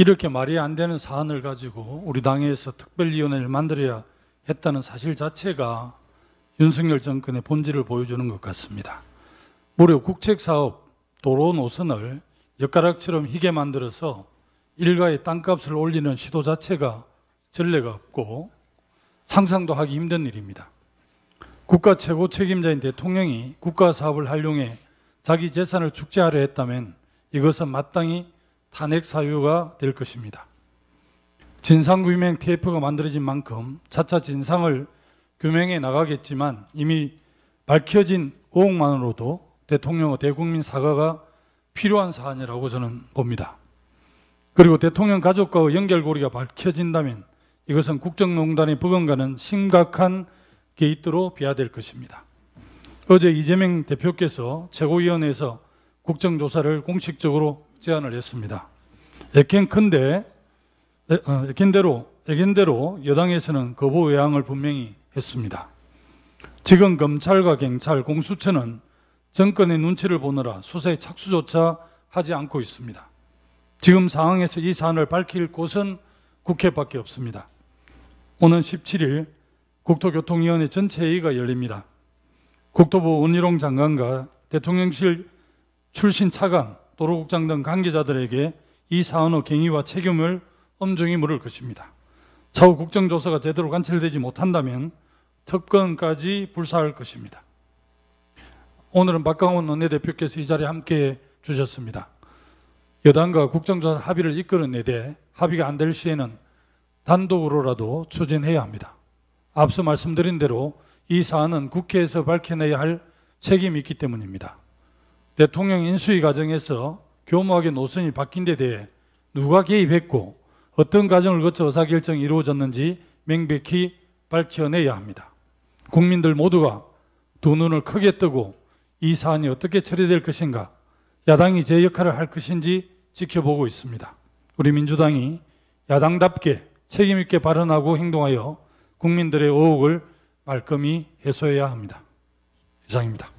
이렇게 말이 안 되는 사안을 가지고 우리 당에서 특별위원회를 만들어야 했다는 사실 자체가 윤석열 정권의 본질을 보여주는 것 같습니다. 무려 국책사업 도로 노선을 엿가락처럼 희게 만들어서 일가의 땅값을 올리는 시도 자체가 전례가 없고 상상도 하기 힘든 일입니다. 국가 최고 책임자인 대통령이 국가 사업을 활용해 자기 재산을 축제하려 했다면 이것은 마땅히 탄핵 사유가 될 것입니다. 진상규명 TF가 만들어진 만큼 차차 진상을 규명해 나가겠지만 이미 밝혀진 의혹만으로도 대통령의 대국민 사과가 필요한 사안이라고 저는 봅니다. 그리고 대통령 가족과의 연결고리가 밝혀진다면 이것은 국정농단의 부검과는 심각한 게이트로 비하될 것입니다. 어제 이재명 대표께서 최고위원회에서 국정조사를 공식적으로 제안을 했습니다. 예컨 큰데, 예견대로 어, 예견대로 여당에서는 거부 외항을 분명히 했습니다. 지금 검찰과 경찰, 공수처는 정권의 눈치를 보느라 수사에 착수조차 하지 않고 있습니다. 지금 상황에서 이 사안을 밝힐 곳은 국회밖에 없습니다. 오는 17일 국토교통위원회 전체 회의가 열립니다. 국토부 원희룡 장관과 대통령실 출신 차관 도로국장 등 관계자들에게 이 사안의 경위와 책임을 엄중히 물을 것입니다. 차후 국정조사가 제대로 관철되지 못한다면 특검까지 불사할 것입니다. 오늘은 박강원 원내대표께서 이 자리에 함께 주셨습니다. 여당과 국정조사 합의를 이끌어내되 합의가 안 될 시에는 단독으로라도 추진해야 합니다. 앞서 말씀드린 대로 이 사안은 국회에서 밝혀내야 할 책임이 있기 때문입니다. 대통령 인수위 과정에서 교묘하게 노선이 바뀐 데 대해 누가 개입했고 어떤 과정을 거쳐 의사결정이 이루어졌는지 명백히 밝혀내야 합니다. 국민들 모두가 두 눈을 크게 뜨고 이 사안이 어떻게 처리될 것인가 야당이 제 역할을 할 것인지 지켜보고 있습니다. 우리 민주당이 야당답게 책임있게 발언하고 행동하여 국민들의 의혹을 말끔히 해소해야 합니다. 이상입니다.